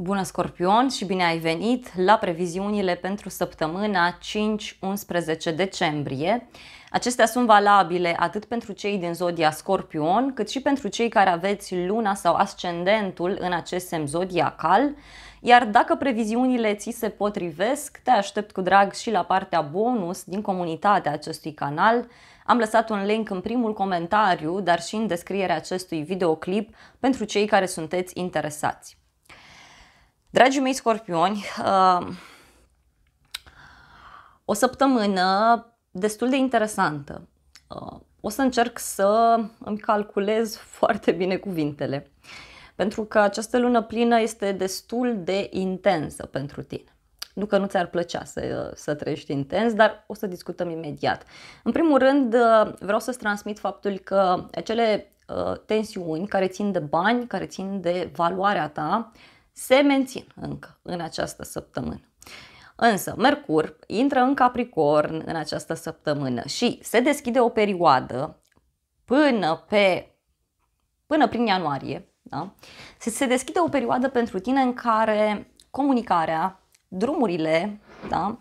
Bună Scorpion și bine ai venit la previziunile pentru săptămâna 5-11 decembrie. Acestea sunt valabile atât pentru cei din zodia Scorpion, cât și pentru cei care aveți luna sau ascendentul în acest semn zodiacal. Iar dacă previziunile ți se potrivesc, te aștept cu drag și la partea bonus din comunitatea acestui canal. Am lăsat un link în primul comentariu, dar și în descrierea acestui videoclip pentru cei care sunteți interesați. Dragii mei scorpioni, uh, o săptămână destul de interesantă. Uh, o să încerc să îmi calculez foarte bine cuvintele, pentru că această lună plină este destul de intensă pentru tine. Nu că nu ți-ar plăcea să, să trăiești intens, dar o să discutăm imediat. În primul rând, uh, vreau să-ți transmit faptul că acele tensiuni care țin de bani, care țin de valoarea ta, se mențin încă în această săptămână. Însă, Mercur intră în Capricorn în această săptămână și se deschide o perioadă până pe până prin ianuarie, da? Se, se deschide o perioadă pentru tine în care comunicarea, drumurile, da,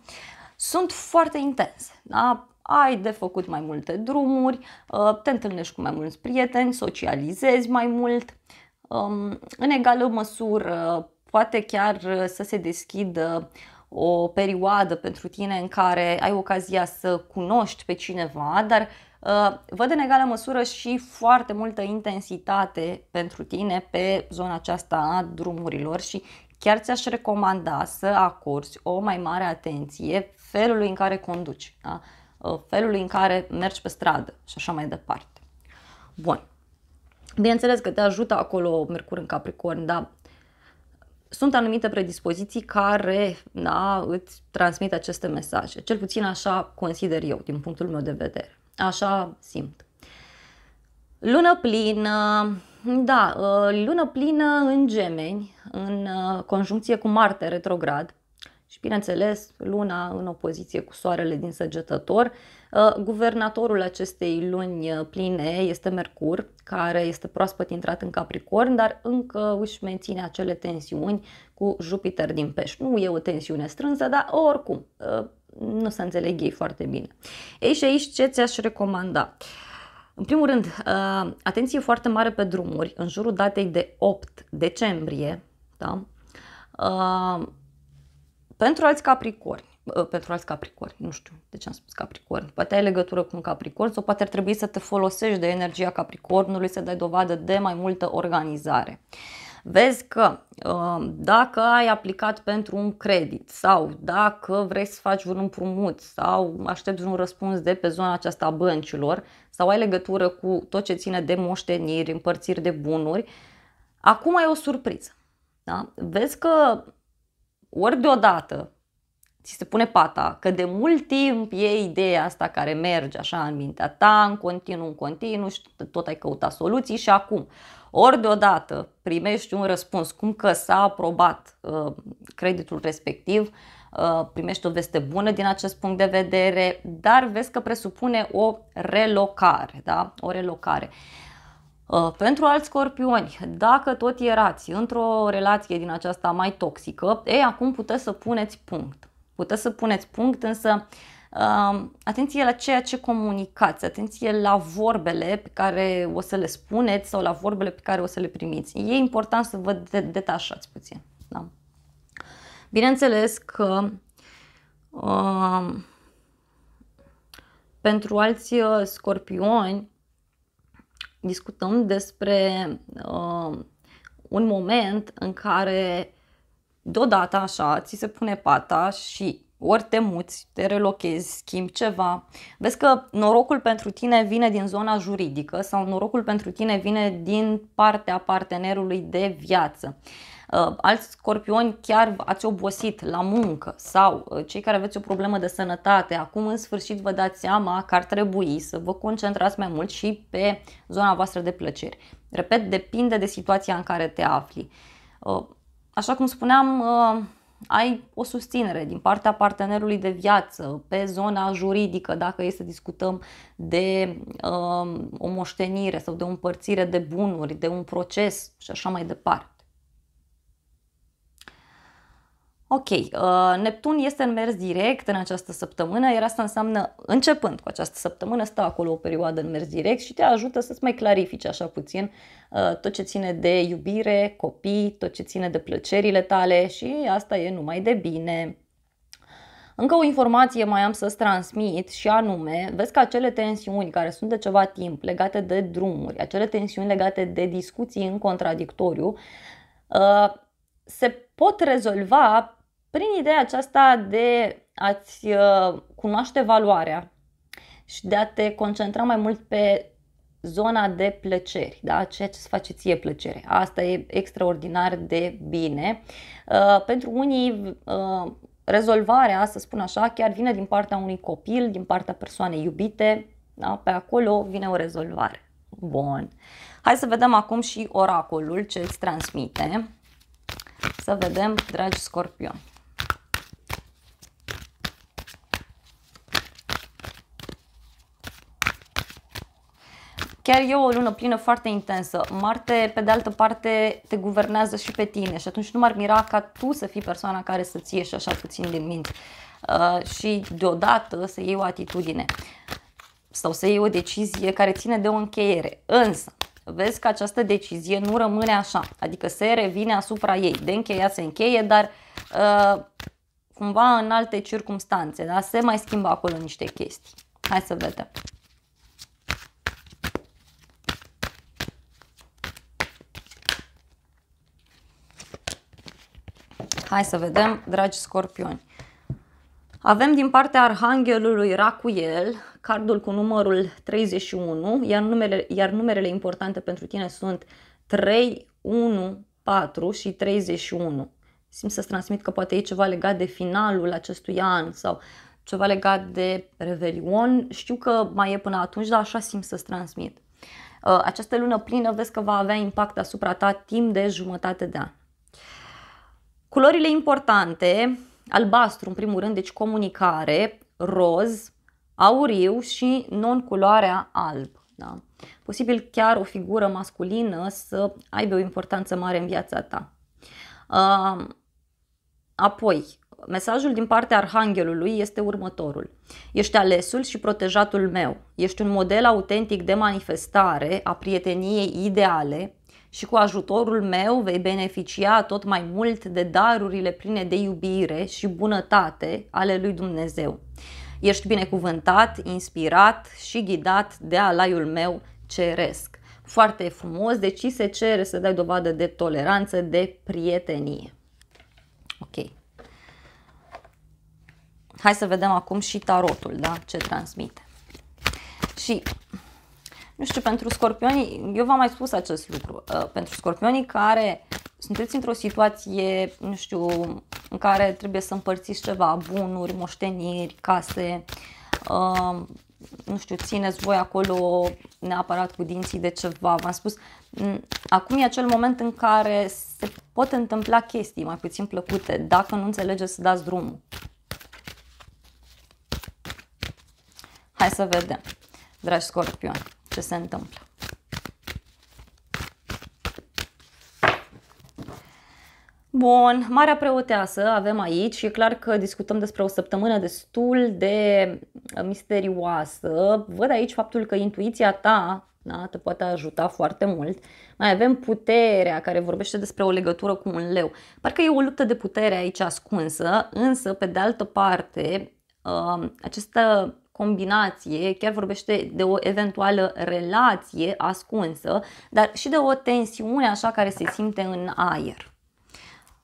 sunt foarte intense. Da? Ai de făcut mai multe drumuri, ă, te întâlnești cu mai mulți prieteni, socializezi mai mult, Um, în egală măsură, poate chiar uh, să se deschidă uh, o perioadă pentru tine în care ai ocazia să cunoști pe cineva, dar uh, văd în egală măsură și foarte multă intensitate pentru tine pe zona aceasta a drumurilor și chiar ți-aș recomanda să acorzi o mai mare atenție felului în care conduci, da? felului în care mergi pe stradă și așa mai departe. Bun. Bineînțeles că te ajută acolo Mercur în Capricorn, dar sunt anumite predispoziții care da, îți transmit aceste mesaje. Cel puțin așa consider eu, din punctul meu de vedere. Așa simt. Lună plină, da, uh, lună plină în gemeni, în uh, conjuncție cu Marte retrograd și, bineînțeles, luna în opoziție cu soarele din săgetător. Ă, guvernatorul acestei luni ă, pline este Mercur, care este proaspăt intrat în Capricorn, dar încă își menține acele tensiuni cu Jupiter din pești. Nu e o tensiune strânsă, dar oricum ă, nu se înțeleg ei foarte bine. Ei și aici ce ți-aș recomanda? În primul rând, atenție foarte mare pe drumuri, în jurul datei de 8 decembrie, da? pentru alți capricori, Ă, pentru alți capricorni. Nu știu de ce am spus capricorni. Poate ai legătură cu un capricorn sau poate ar trebui să te folosești de energia capricornului, să dai dovadă de mai multă organizare. Vezi că ă, dacă ai aplicat pentru un credit sau dacă vrei să faci un împrumut sau aștepți un răspuns de pe zona aceasta a băncilor sau ai legătură cu tot ce ține de moșteniri, împărțiri de bunuri, acum e o surpriză. Da? Vezi că ori deodată ți se pune pata, că de mult timp e ideea asta care merge așa în mintea ta, în continuu, în continuu și tot ai căutat soluții și acum, ori deodată primești un răspuns cum că s-a aprobat uh, creditul respectiv, uh, primești o veste bună din acest punct de vedere, dar vezi că presupune o relocare, da? O relocare. Uh, pentru alți scorpioni, dacă tot erați într-o relație din aceasta mai toxică, ei, acum puteți să puneți punct. Puteți să puneți punct, însă uh, atenție la ceea ce comunicați, atenție la vorbele pe care o să le spuneți sau la vorbele pe care o să le primiți. E important să vă detașați puțin. Da? Bineînțeles că uh, pentru alți uh, scorpioni discutăm despre un moment în care deodată așa, ți se pune pata și ori te muți, te relochezi, schimbi ceva. Vezi că norocul pentru tine vine din zona juridică sau norocul pentru tine vine din partea partenerului de viață. Uh, alți scorpioni chiar ați obosit la muncă sau uh, cei care aveți o problemă de sănătate, acum în sfârșit vă dați seama că ar trebui să vă concentrați mai mult și pe zona voastră de plăceri. Repet, depinde de situația în care te afli uh, Așa cum spuneam, uh, ai o susținere din partea partenerului de viață pe zona juridică, dacă e să discutăm de uh, o moștenire sau de o împărțire de bunuri, de un proces și așa mai departe. Ok, uh, Neptun este în mers direct în această săptămână, iar asta înseamnă, începând cu această săptămână, stă acolo o perioadă în mers direct și te ajută să-ți mai clarifici așa puțin uh, tot ce ține de iubire, copii, tot ce ține de plăcerile tale și asta e numai de bine. Încă o informație mai am să-ți transmit și anume, vezi că acele tensiuni care sunt de ceva timp legate de drumuri, acele tensiuni legate de discuții în contradictoriu, uh, se pot rezolva prin ideea aceasta de a-ți uh, cunoaște valoarea și de a te concentra mai mult pe zona de plăceri, da? ceea ce îți face ție plăcere. Asta e extraordinar de bine. Uh, pentru unii, uh, rezolvarea, să spun așa, chiar vine din partea unui copil, din partea persoanei iubite, da? pe acolo vine o rezolvare. Bun. Hai să vedem acum și oracolul ce îți transmite. Să vedem, dragi scorpioni. Chiar e o lună plină foarte intensă. Marte, pe de altă parte, te guvernează și pe tine și atunci nu m-ar mira ca tu să fii persoana care să-ți ieși așa puțin din minți uh, și deodată să iei o atitudine sau să iei o decizie care ține de o încheiere. Însă, vezi că această decizie nu rămâne așa, adică se revine asupra ei. De încheia se încheie, dar uh, cumva în alte circunstanțe, da? se mai schimbă acolo niște chestii. Hai să vedem. Hai să vedem, dragi scorpioni. Avem din partea Arhanghelului Racuel, cardul cu numărul 31, iar numele, iar numerele importante pentru tine sunt 3, 1, 4 și 31. Simt să-ți transmit că poate e ceva legat de finalul acestui an sau ceva legat de Revelion. Știu că mai e până atunci, dar așa simt să-ți transmit. Uh, această lună plină vezi că va avea impact asupra ta timp de jumătate de an. Culorile importante, albastru în primul rând, deci comunicare, roz, auriu și non-culoarea alb. Da? Posibil chiar o figură masculină să aibă o importanță mare în viața ta. Apoi, mesajul din partea arhanghelului este următorul. Ești alesul și protejatul meu. Ești un model autentic de manifestare a prieteniei ideale și cu ajutorul meu vei beneficia tot mai mult de darurile pline de iubire și bunătate ale lui Dumnezeu. Ești binecuvântat, inspirat și ghidat de alaiul meu ceresc. Foarte frumos, deci se cere să dai dovadă de toleranță, de prietenie. Ok. Hai să vedem acum și tarotul, da? Ce transmite. Și nu știu, pentru scorpionii, eu v-am mai spus acest lucru, uh, pentru scorpionii care sunteți într-o situație, nu știu, în care trebuie să împărțiți ceva, bunuri, moșteniri, case, uh, nu știu, țineți voi acolo neapărat cu dinții de ceva, v-am spus, acum e acel moment în care se pot întâmpla chestii mai puțin plăcute dacă nu înțelegeți să dați drumul. Hai să vedem, dragi scorpioni ce se întâmplă. Bun, Marea Preoteasă avem aici și e clar că discutăm despre o săptămână destul de uh, misterioasă. Văd aici faptul că intuiția ta da, te poate ajuta foarte mult. Mai avem puterea care vorbește despre o legătură cu un leu. Parcă e o luptă de putere aici ascunsă, însă pe de altă parte uh, această combinație, chiar vorbește de o eventuală relație ascunsă, dar și de o tensiune așa care se simte în aer.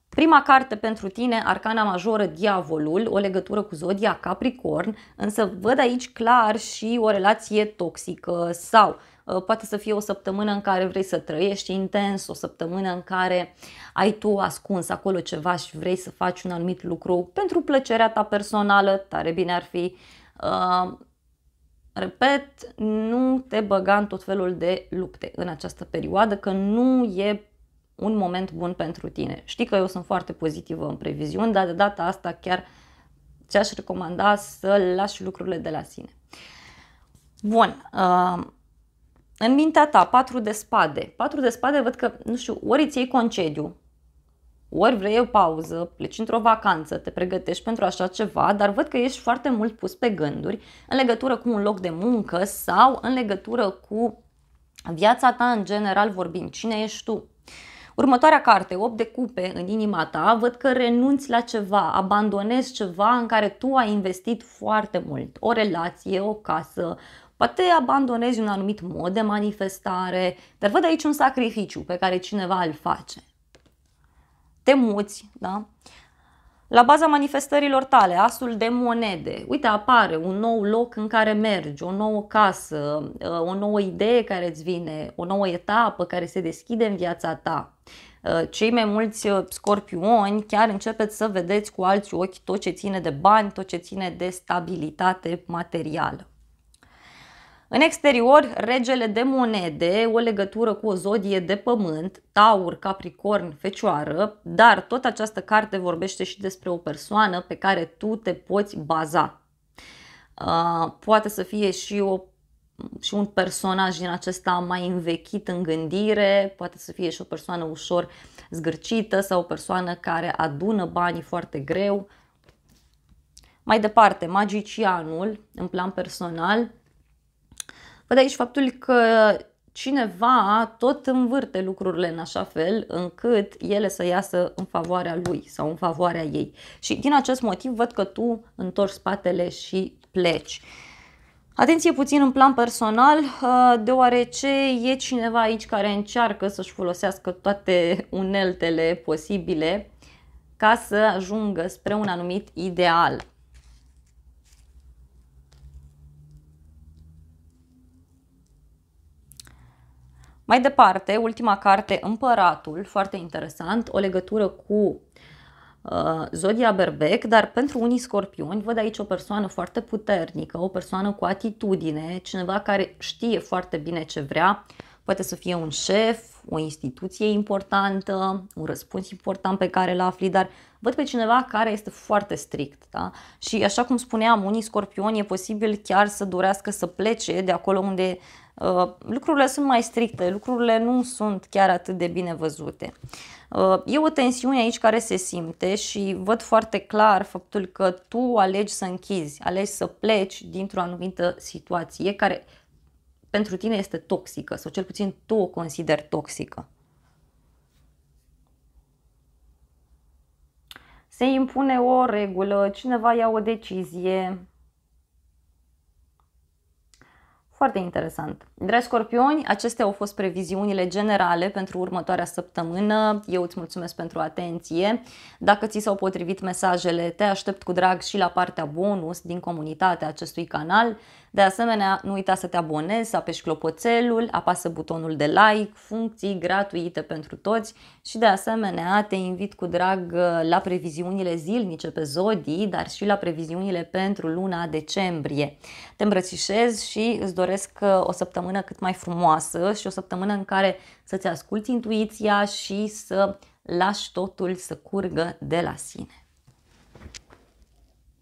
Prima carte pentru tine, Arcana Majoră, Diavolul, o legătură cu Zodia Capricorn, însă văd aici clar și o relație toxică sau uh, poate să fie o săptămână în care vrei să trăiești intens, o săptămână în care ai tu ascuns acolo ceva și vrei să faci un anumit lucru pentru plăcerea ta personală, tare bine ar fi Uh, repet, nu te băga în tot felul de lupte în această perioadă, că nu e un moment bun pentru tine. Știi că eu sunt foarte pozitivă în previziuni, dar de data asta chiar ți-aș recomanda să lași lucrurile de la sine. Bun, uh, în mintea ta, patru de spade. Patru de spade, văd că, nu știu, ori îți iei concediu ori vrei o pauză, pleci într-o vacanță, te pregătești pentru așa ceva, dar văd că ești foarte mult pus pe gânduri în legătură cu un loc de muncă sau în legătură cu viața ta în general vorbind. Cine ești tu? Următoarea carte, 8 de cupe în inima ta, văd că renunți la ceva, abandonezi ceva în care tu ai investit foarte mult. O relație, o casă, poate abandonezi un anumit mod de manifestare, dar văd aici un sacrificiu pe care cineva îl face te muți, da? La baza manifestărilor tale, asul de monede, uite, apare un nou loc în care mergi, o nouă casă, uh, o nouă idee care îți vine, o nouă etapă care se deschide în viața ta. Uh, cei mai mulți uh, scorpioni chiar începeți să vedeți cu alți ochi tot ce ține de bani, tot ce ține de stabilitate materială. În exterior, regele de monede, o legătură cu o zodie de pământ, taur, capricorn, fecioară, dar tot această carte vorbește și despre o persoană pe care tu te poți baza. Uh, poate să fie și o și un personaj din acesta mai învechit în gândire, poate să fie și o persoană ușor zgârcită sau o persoană care adună banii foarte greu. Mai departe, magicianul, în plan personal, văd aici faptul că cineva tot învârte lucrurile în așa fel încât ele să iasă în favoarea lui sau în favoarea ei. Și din acest motiv văd că tu întorci spatele și pleci. Atenție puțin în plan personal, uh, deoarece e cineva aici care încearcă să-și folosească toate uneltele posibile ca să ajungă spre un anumit ideal. Mai departe, ultima carte, Împăratul, foarte interesant, o legătură cu uh, Zodia Berbec, dar pentru unii scorpioni văd aici o persoană foarte puternică, o persoană cu atitudine, cineva care știe foarte bine ce vrea, poate să fie un șef, o instituție importantă, un răspuns important pe care l a afli, dar văd pe cineva care este foarte strict. Da? Și așa cum spuneam, unii scorpioni e posibil chiar să dorească să plece de acolo unde Uh, lucrurile sunt mai stricte, lucrurile nu sunt chiar atât de bine văzute. Uh, e o tensiune aici care se simte și văd foarte clar faptul că tu alegi să închizi, alegi să pleci dintr-o anumită situație care pentru tine este toxică sau cel puțin tu o consideri toxică. Se impune o regulă, cineva ia o decizie, Foarte interesant. Dragi scorpioni, acestea au fost previziunile generale pentru următoarea săptămână. Eu îți mulțumesc pentru atenție. Dacă ți s-au potrivit mesajele, te aștept cu drag și la partea bonus din comunitatea acestui canal. De asemenea, nu uita să te abonezi, să apeși clopoțelul, apasă butonul de like, funcții gratuite pentru toți și de asemenea te invit cu drag uh, la previziunile zilnice pe zodii, dar și la previziunile pentru luna decembrie. Te îmbrățișez și îți doresc uh, o săptămână cât mai frumoasă și o săptămână în care să-ți asculti intuiția și să lași totul să curgă de la sine.